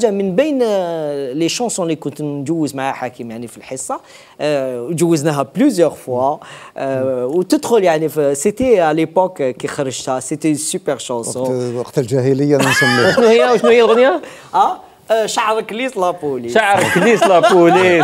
من بين لي شونسون اللي كنت نجوز مع حكيم يعني في الحصه آه، جوزناها بليزيور فوا آه، وتدخل يعني في سيتي على ليبوك كي خرجتها سيتي سوبر شونسون وقت الجاهليه نسميها شنو هي شنو هي الاغنيه؟ اه, آه، شعرك ليس لابوليس شعرك ليس لابوليس